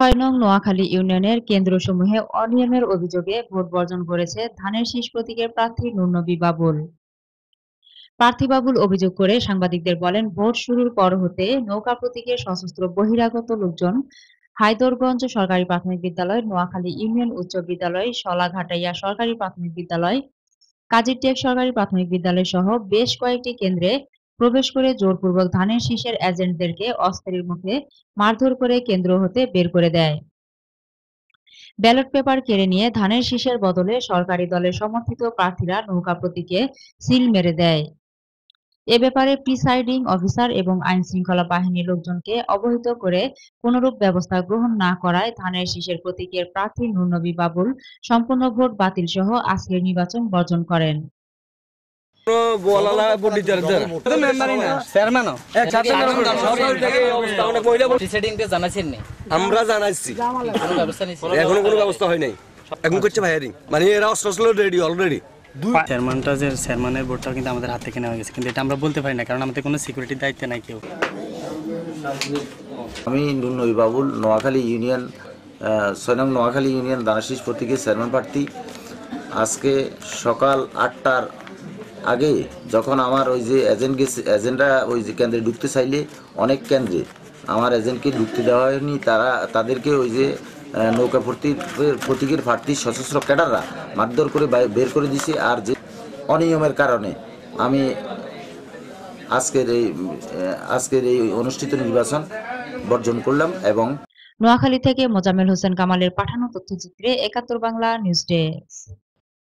ছয় নং নোয়াখালী ইউনিয়নের কেন্দ্রসমূহে অনিয়মের অভিযোগে ভোট বর্জন করেছে ধানের শীষ প্রতীকের প্রার্থী বাবুল অভিযোগ করে সাংবাদিকদের বলেন ভোট শুরুর পর হতে নৌকা প্রতীকের সশস্ত্র বহিরাগত লোকজন হায়দরগঞ্জ সরকারি প্রাথমিক বিদ্যালয় নোয়াখালী ইউনিয়ন উচ্চ বিদ্যালয় সলাঘাটাইয়া সরকারি প্রাথমিক বিদ্যালয় কাজীটেক সরকারি প্রাথমিক বিদ্যালয় সহ বেশ কয়েকটি কেন্দ্রে প্রবেশ করে জোরপূর্বক ধানের শীষের এজেন্টদেরকে অস্ত্রের মুখে মারধর করে কেন্দ্র হতে বের করে দেয় ব্যালট পেপার কেড়ে নিয়ে ধানের শীষের বদলে সরকারি দলের সমর্থিত প্রার্থীরা নৌকা প্রতীকে সিল মেরে দেয় এ ব্যাপারে প্রিসাইডিং অফিসার এবং আইন শৃঙ্খলা বাহিনীর লোকজনকে অবহিত করে কোনরূপ ব্যবস্থা গ্রহণ না করায় ধানের শীষের প্রতীকের প্রার্থী নুরনবী বাবুল সম্পূর্ণ ভোট বাতিল সহ আজকের নির্বাচন বর্জন করেন এখনো কোনো ব্যবস্থা হয় নাই মানে অস্ত্র রেডি অলরেডি যে কিন্তু আমাদের হাতে কেনা হয়ে গেছে কিন্তু এটা আমরা বলতে পারি না কারণ আমাদের কোনো সিকিউরিটির দায়িত্ব নাই কেউ আমি নুনই বাবুল নোয়াখালী ইউনিয়ন সৈনং নোয়াখালী ইউনিয়ন দানাশিস প্রতীকের চেয়ারম্যান প্রার্থী আজকে সকাল আটটার আগে যখন আমার ওই যে এজেন্ট গেছে এজেন্টরা ওই যে কেন্দ্রে ঢুকতে চাইলে অনেক কেন্দ্রে আমার এজেন্টকে ঢুকতে দেওয়া হয়নি তারা তাদেরকে ওই যে নৌকা ভর্তি প্রতীকের প্রার্থী সশস্ত্র ক্যাডাররা মারধর করে বের করে দিছে আর যে অনিয়মের কারণে আমি আজকের এই আজকের এই অনুষ্ঠিত নির্বাচন বর্জন করলাম এবং নোয়াখালী থেকে মোজামেল হোসেন কামালের পাঠানো তথ্যচিত্রে একাত্তর বাংলা নিউজ ডেস্ক